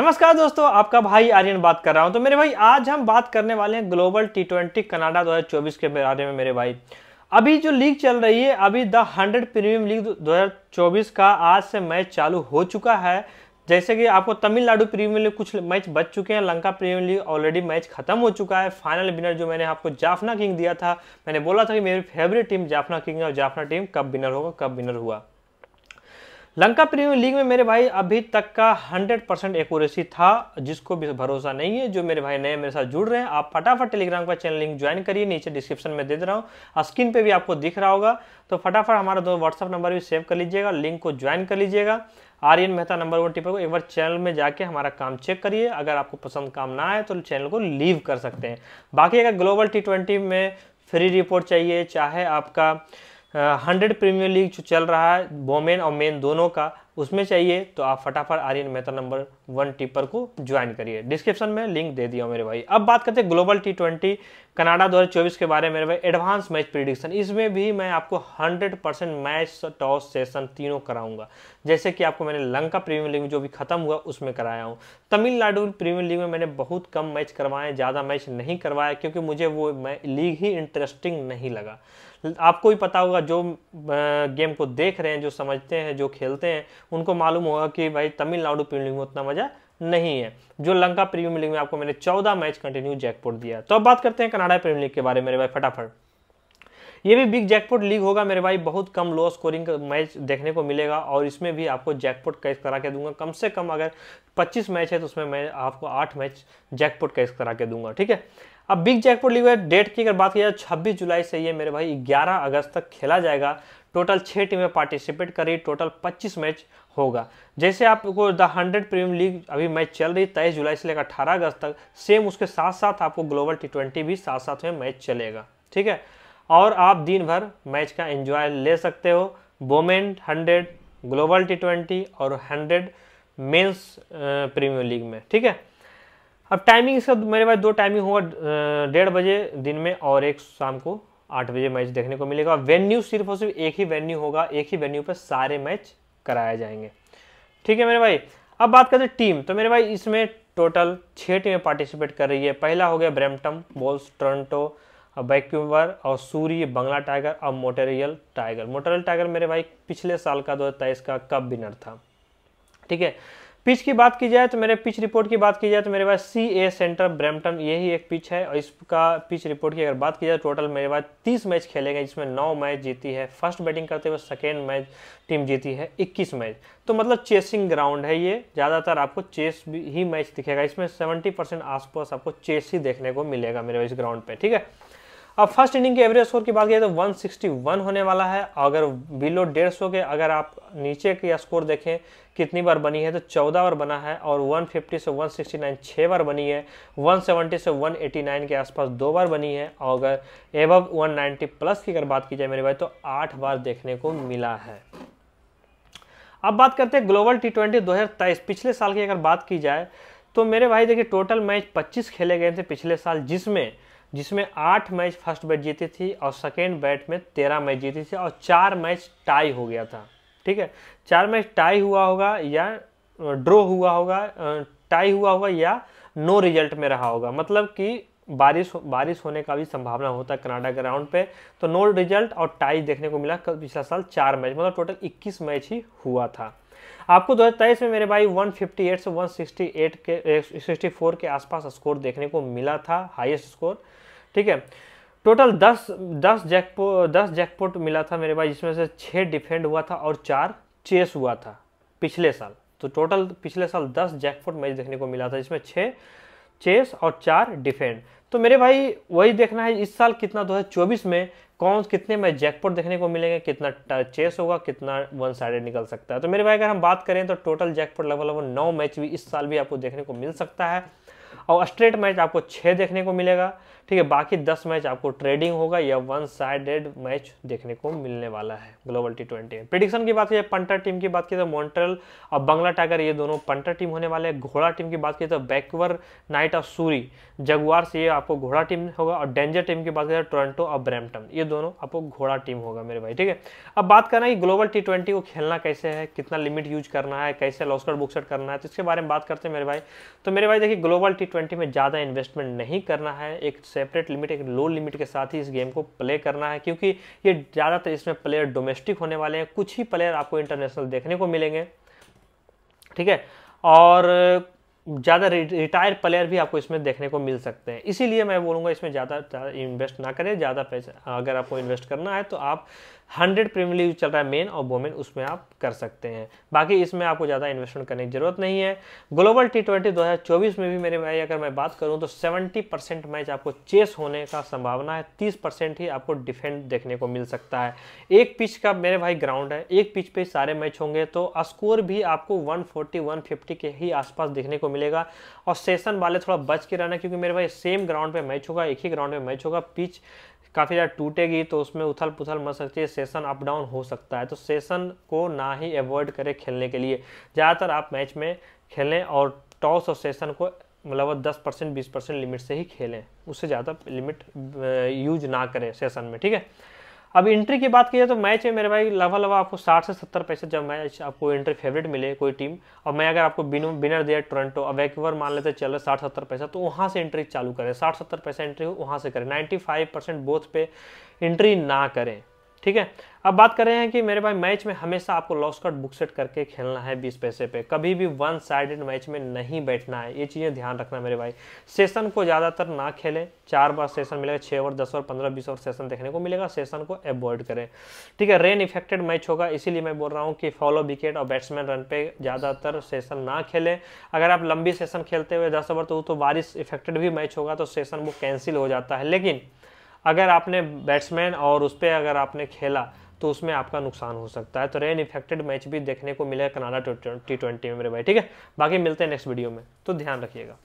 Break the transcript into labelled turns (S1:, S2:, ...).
S1: नमस्कार दोस्तों आपका भाई आर्यन बात कर रहा हूं तो मेरे भाई आज हम बात करने वाले हैं ग्लोबल टी ट्वेंटी कनाडा दो के बारे में मेरे भाई अभी जो लीग चल रही है अभी द हंड्रेड प्रीमियम लीग 2024 का आज से मैच चालू हो चुका है जैसे कि आपको तमिलनाडु प्रीमियर लीग कुछ मैच बच चुके हैं Lanka premier league already match खत्म हो चुका है फाइनल विनर जो मैंने आपको जाफना किंग दिया था मैंने बोला था कि मेरी फेवरेट टीम जाफना किंग है और जाफना टीम कब विनर होगा कब विनर हुआ लंका प्रीमियर लीग में मेरे भाई अभी तक का 100 परसेंट एकोरेसी था जिसको भी भरोसा नहीं है जो मेरे भाई नए मेरे साथ जुड़ रहे हैं आप फटाफट टेलीग्राम का चैनल लिंक ज्वाइन करिए नीचे डिस्क्रिप्शन में दे दे रहा हूँ स्क्रीन पे भी आपको दिख रहा होगा तो फटाफट हमारा दो व्हाट्सअप नंबर भी सेव कर लीजिएगा लिंक को ज्वाइन कर लीजिएगा Aryan Mehta number one tipper को एक बार चैनल में जाके हमारा काम चेक करिए अगर आपको पसंद काम ना आए तो चैनल को लीव कर सकते हैं बाकी अगर ग्लोबल टी में फ्री रिपोर्ट चाहिए चाहे आपका हंड्रेड प्रीमियर लीग जो चल रहा है वोमेन और मेन दोनों का उसमें चाहिए तो आप फटाफट Aryan Mehta number one tipper को ज्वाइन करिए डिस्क्रिप्शन में लिंक दे दिया मेरे भाई अब बात करते हैं ग्लोबल टी ट्वेंटी कनाडा 2024 के बारे में एडवांस मैच प्रिडिक्शन इसमें भी मैं आपको 100 परसेंट मैच टॉस सेशन तीनों कराऊंगा जैसे कि आपको मैंने लंका प्रीमियर लीग में जो भी खत्म हुआ उसमें कराया हूँ तमिलनाडु प्रीमियर लीग में मैंने बहुत कम मैच करवाए ज़्यादा मैच नहीं करवाया क्योंकि मुझे वो लीग ही इंटरेस्टिंग नहीं लगा आपको भी पता होगा जो गेम को देख रहे हैं जो समझते हैं जो खेलते हैं उनको मालूम होगा कि भाई तमिलनाडु प्रीमियर लीग में उतना मज़ा नहीं है जो लंका प्रीमियर लीग में आपको मैंने चौदह मैच कंटिन्यू जैकपोर्ट दिया तो अब बात करते हैं कनाडा प्रीमियर लीग के बारे में मेरे भाई फटाफट ये भी बिग जैकपॉट लीग होगा मेरे भाई बहुत कम लो स्कोरिंग मैच देखने को मिलेगा और इसमें भी आपको जैकपॉट कैश करा के दूंगा कम से कम अगर 25 मैच है तो उसमें मैं आपको 8 मैच जैकपॉट कैश करा के दूंगा ठीक है अब बिग जैकपॉट लीग डेट की अगर बात की जाए छब्बीस जुलाई से ये मेरे भाई 11 अगस्त तक खेला जाएगा टोटल छः टीमें पार्टिसिपेट करी टोटल 25 मैच होगा जैसे आपको द हंड्रेड प्रीमियर लीग अभी मैच चल रही तेईस जुलाई से लेकर अठारह अगस्त तक सेम उसके साथ साथ आपको ग्लोबल टी ट्वेंटी भी साथ साथ में मैच चलेगा ठीक है और आप दिन भर मैच का एंजॉय ले सकते हो women hundred global T twenty और हंड्रेड मेंस प्रीमियर लीग में ठीक है अब टाइमिंग इसका मेरे पास दो टाइमिंग होगा डेढ़ बजे दिन में और एक शाम को आठ बजे मैच देखने को मिलेगा वेन्यू सिर्फ और सिर्फ एक ही वेन्यू होगा एक ही वेन्यू पर सारे मैच कराए जाएंगे ठीक है मेरे भाई अब बात करते हैं टीम तो मेरे भाई इसमें टोटल छः टीमें पार्टिसिपेट कर रही है पहला हो गया ब्रैम्पटन बोल्स टोरंटो बैक्यूवर और सूर्य बंगला टाइगर और मोटेरियल टाइगर मोटेरियल टाइगर मेरे भाई पिछले साल का दो का कप विनर था ठीक है पिच की बात की जाए तो मेरे पिच रिपोर्ट की बात की जाए तो मेरे पास सी ए सेंटर ब्रैम्पटन यही एक पिच है और इसका पिच रिपोर्ट की अगर बात की जाए तो टोटल मेरे पास तीस मैच खेले गए जिसमें नौ मैच जीती है फर्स्ट बैटिंग करते हुए सेकेंड मैच टीम जीती है इक्कीस मैच तो मतलब चेसिंग ग्राउंड है ये ज़्यादातर आपको चेस ही मैच दिखेगा इसमें सेवेंटी परसेंट आसपास आपको चेस ही देखने को मिलेगा मेरे इस ग्राउंड पर ठीक है अब फर्स्ट इनिंग के एवरेज स्कोर की बात करें तो 161 होने वाला है अगर बिलो डेढ़ सौ के अगर आप नीचे की स्कोर देखें कितनी बार बनी है तो 14 बार बना है और 150 से 169 सिक्सटी छः बार बनी है 170 से 189 के आसपास दो बार बनी है और अगर एबव 190 प्लस की अगर बात की जाए मेरे भाई तो आठ बार देखने को मिला है अब बात करते हैं ग्लोबल टी ट्वेंटी पिछले साल की अगर बात की जाए तो मेरे भाई देखिए टोटल मैच पच्चीस खेले गए थे पिछले साल जिसमें जिसमें आठ मैच फर्स्ट बैट जीती थी और सेकेंड बैट में तेरह मैच जीती थी और चार मैच टाई हो गया था ठीक है चार मैच टाई हुआ होगा या ड्रॉ हुआ होगा टाई हुआ होगा या नो रिजल्ट में रहा होगा मतलब कि बारिश बारिश होने का भी संभावना होता है कनाडा ग्राउंड पे तो नो रिजल्ट और टाई देखने को मिला पिछला साल चार मैच मतलब टोटल 21 मैच ही हुआ था आपको दो में मेरे भाई 158 से 168 के 64 के आसपास स्कोर देखने को मिला था हाईएस्ट स्कोर ठीक है टोटल 10 10 जैकपो 10 जैकपोट मिला था मेरे भाई जिसमें से छः डिफेंड हुआ था और चार चेस हुआ था पिछले साल तो टोटल पिछले साल 10 जैकपोट मैच देखने को मिला था जिसमें छः चेस और चार डिफेंड तो मेरे भाई वही देखना है इस साल कितना 2024 में कौन कितने में जैकपॉट देखने को मिलेंगे कितना चेस होगा कितना वन साइडेड निकल सकता है तो मेरे भाई अगर हम बात करें तो टोटल जैकपॉट लगभग लगभग नौ मैच भी इस साल भी आपको देखने को मिल सकता है और स्ट्रेट मैच आपको छः देखने को मिलेगा ठीक है बाकी दस मैच आपको ट्रेडिंग होगा या वन साइडेड मैच देखने को मिलने वाला है ग्लोबल टी ट्वेंटी में प्रिडिक्शन की बात की पंटर टीम की बात की तो मॉन्ट्रल और बंगला टाइगर ये दोनों पंटर टीम होने वाले हैं घोड़ा टीम की बात की तो Vancouver knight of Surrey jaguar से ये आपको घोड़ा टीम होगा और डेंजर टीम की बात करें टोरंटो तो और ब्रैमटन ये दोनों आपको घोड़ा टीम होगा मेरे भाई ठीक है अब बात करना है कि ग्लोबल टी ट्वेंटी को खेलना कैसे है कितना लिमिट यूज करना है कैसे लॉस्कर बुकसेट करना है तो इसके बारे में बात करते हैं मेरे भाई तो मेरे भाई देखिए ग्लोबल टी ट्वेंटी में ज़्यादा इन्वेस्टमेंट नहीं करना है एक सेपरेट लिमिट एक लो लिमिट के साथ ही इस गेम को प्ले करना है क्योंकि ये ज़्यादातर इसमें प्लेयर डोमेस्टिक होने वाले हैं कुछ ही प्लेयर आपको इंटरनेशनल देखने को मिलेंगे ठीक है और ज़्यादा रिटायर्ड प्लेयर भी आपको इसमें देखने को मिल सकते हैं इसीलिए मैं बोलूँगा इसमें ज़्यादा इन्वेस्ट ना करें ज़्यादा पैसा अगर आपको इन्वेस्ट करना है तो आप हंड्रेड प्रीमियर लीग चल रहा है मेन और वोमेन उसमें आप कर सकते हैं बाकी इसमें आपको ज़्यादा इन्वेस्टमेंट करने की जरूरत नहीं है ग्लोबल टी ट्वेंटी दो में भी मेरे भाई अगर मैं बात करूँ तो सेवेंटी परसेंट मैच आपको चेस होने का संभावना है तीस परसेंट ही आपको डिफेंड देखने को मिल सकता है एक पिच का मेरे भाई ग्राउंड है एक पिच पे सारे मैच होंगे तो स्कोर भी आपको वन फिफ्टी के ही आसपास देखने को मिलेगा और सेशन वाले थोड़ा बच के रहना क्योंकि मेरे भाई सेम ग्राउंड पे मैच होगा एक ही ग्राउंड पे मैच होगा पिच काफ़ी ज़्यादा टूटेगी तो उसमें उथल पुथल मच सकती है सेशन अप डाउन हो सकता है तो सेशन को ना ही अवॉइड करें खेलने के लिए ज़्यादातर आप मैच में खेलें और टॉस और सेशन को मतलब दस परसेंट बीस परसेंट लिमिट से ही खेलें उससे ज़्यादा लिमिट यूज ना करें सेशन में ठीक है अब एंट्री की बात की जाए तो मैच है मेरे भाई लवा लवा आपको साठ से सत्तर पैसे जब मैच आपको एंट्री फेवरेट मिले कोई टीम और मैं अगर आपको बिनर दिया टोरंटो अब वैक्यूवर मान लेते चल रहे साठ सत्तर पैसा तो वहाँ से एंट्री चालू करें साठ सत्तर पैसा एंट्री हो वहाँ से करें नाइन्टी फाइव परसेंट बोथ पे एंट्री ना करें ठीक है अब बात कर रहे हैं कि मेरे भाई मैच में हमेशा आपको लॉस कट बुक सेट करके खेलना है बीस पैसे पे कभी भी वन साइडेड मैच में नहीं बैठना है ये चीज़ें ध्यान रखना मेरे भाई सेशन को ज़्यादातर ना खेलें चार बार सेशन मिलेगा छह ओवर दस ओवर पंद्रह बीस ओवर सेशन देखने को मिलेगा सेशन को अवॉइड करें ठीक है रेन इफेक्टेड मैच होगा इसीलिए मैं बोल रहा हूँ कि फॉलो विकेट और बैट्समैन रन पे ज़्यादातर सेशन ना खेले अगर आप लंबी सेशन खेलते हुए दस ओवर तो बारिश इफेक्टेड भी मैच होगा तो सेशन वो कैंसिल हो जाता है लेकिन अगर आपने बैट्समैन और उस पर अगर आपने खेला तो उसमें आपका नुकसान हो सकता है तो रेन इफेक्टेड मैच भी देखने को मिलेगा कनाडा टी ट्वेंटी में मेरे भाई ठीक है बाकी मिलते हैं नेक्स्ट वीडियो में तो ध्यान रखिएगा